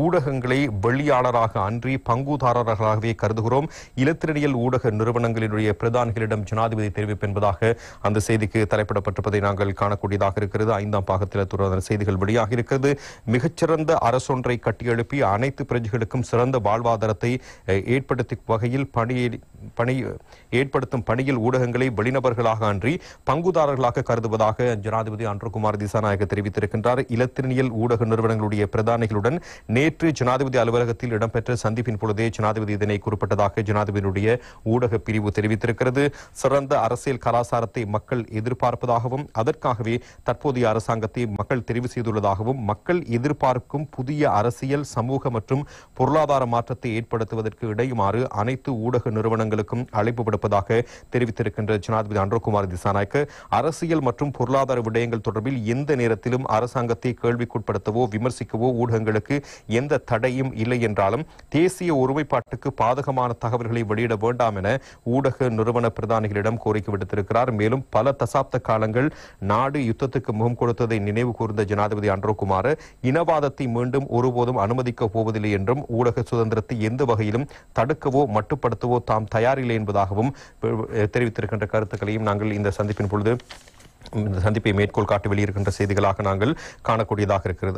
ஊடகங்களை வெளியாளராக அன்றி பங்குதாரர்களாகவே கருதுகிறோம் இலத்திரனியல் ஊடக நிறுவனங்களினுடைய பிரதான்களிடம் ஜனாதிபதி தெரிவிப்பு என்பதாக அந்த செய்திக்கு தலைப்பிடப்பட்டிருப்பதை நாங்கள் காணக்கூடியதாக இருக்கிறது ஐந்தாம் பாகத்தில் துறை செய்திகள் வெளியாக இருக்கிறது மிகச்சிறந்த அரசொன்றை கட்டியெழுப்பி அனைத்து பிரஜைகளுக்கும் சிறந்த வாழ்வாதாரத்தை ஏற்படுத்தும் வகையில் பணியை பணி ஏற்படுத்தும் பணியில் ஊடகங்களை வெளிநபர்களாக அன்றி பங்குதாரர்களாக கருதுவதாக ஜனாதிபதி அன்றகுமார் திசாநாயக தெரிவித்திருக்கின்றார் இலத்திரனியல் ஊடக நிறுவனங்களுடைய பிரதானிகளுடன் நேற்று ஜனாதிபதி அலுவலகத்தில் இடம்பெற்ற சந்திப்பின் பொழுதே ஜனாதிபதி இதனை குறிப்பிட்டதாக ஜனாதிபதியுடைய ஊடக பிரிவு தெரிவித்திருக்கிறது சிறந்த அரசியல் கலாச்சாரத்தை மக்கள் எதிர்பார்ப்பதாகவும் அதற்காகவே தற்போதைய அரசாங்கத்தை மக்கள் தெரிவு செய்துள்ளதாகவும் மக்கள் எதிர்பார்க்கும் புதிய அரசியல் சமூக மற்றும் பொருளாதார மாற்றத்தை ஏற்படுத்துவதற்கு இடையுமாறு அனைத்து ஊடக நிறுவனங்கள் நிறுவனங்களுக்கும் அழைப்பு விடுப்பதாக தெரிவித்திருக்கின்ற ஜனாதிபதி அன்றகுமார் திசாநாயக்கு அரசியல் மற்றும் பொருளாதார விடயங்கள் தொடர்பில் எந்த நேரத்திலும் அரசாங்கத்தை கேள்விக்குட்படுத்தவோ விமர்சிக்கவோ ஊடகங்களுக்கு எந்த தடையும் இல்லை என்றாலும் தேசிய ஒருமைப்பாட்டுக்கு பாதகமான தகவல்களை வெளியிட வேண்டாம் என ஊடக நிறுவன பிரதானிகளிடம் கோரிக்கை விடுத்திருக்கிறார் மேலும் பல தசாப்த காலங்கள் நாடு யுத்தத்துக்கு முகம் கொடுத்ததை நினைவு கூர்ந்த ஜனாதிபதி அன்றோகுமார் இனவாதத்தை மீண்டும் ஒருபோதும் அனுமதிக்கப் போவதில்லை என்றும் ஊடக சுதந்திரத்தை எந்த வகையிலும் தடுக்கவோ மட்டுப்படுத்தவோ தாம் தயாரில்லை என்பதாகவும் தெரிவித்திருக்கின்ற கருத்துக்களையும் நாங்கள் இந்த சந்திப்பின் பொழுது இந்த சந்திப்பை மேற்கோள் காட்டி வெளியிருக்கின்ற செய்திகளாக நாங்கள் காணக்கூடியதாக இருக்கிறது